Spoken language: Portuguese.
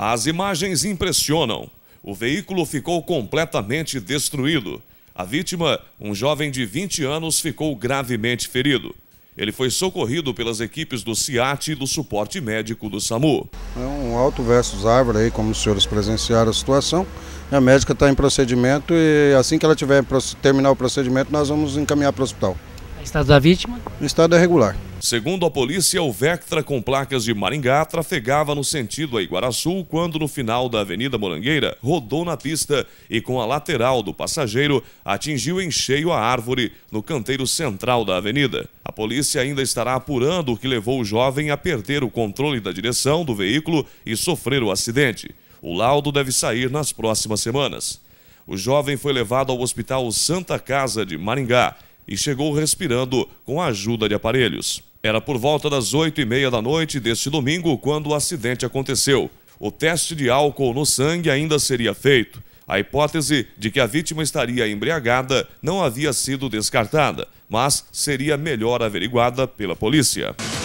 As imagens impressionam. O veículo ficou completamente destruído. A vítima, um jovem de 20 anos, ficou gravemente ferido. Ele foi socorrido pelas equipes do CIAT e do suporte médico do SAMU. É um alto versus árvore aí, como os senhores presenciaram a situação. A médica está em procedimento e assim que ela tiver terminar o procedimento, nós vamos encaminhar para o hospital. É o estado da vítima? O estado é regular. Segundo a polícia, o Vectra com placas de Maringá trafegava no sentido a Iguaraçu quando, no final da Avenida Morangueira, rodou na pista e, com a lateral do passageiro, atingiu em cheio a árvore no canteiro central da avenida. A polícia ainda estará apurando o que levou o jovem a perder o controle da direção do veículo e sofrer o acidente. O laudo deve sair nas próximas semanas. O jovem foi levado ao Hospital Santa Casa de Maringá e chegou respirando com a ajuda de aparelhos. Era por volta das oito e meia da noite deste domingo quando o acidente aconteceu. O teste de álcool no sangue ainda seria feito. A hipótese de que a vítima estaria embriagada não havia sido descartada, mas seria melhor averiguada pela polícia.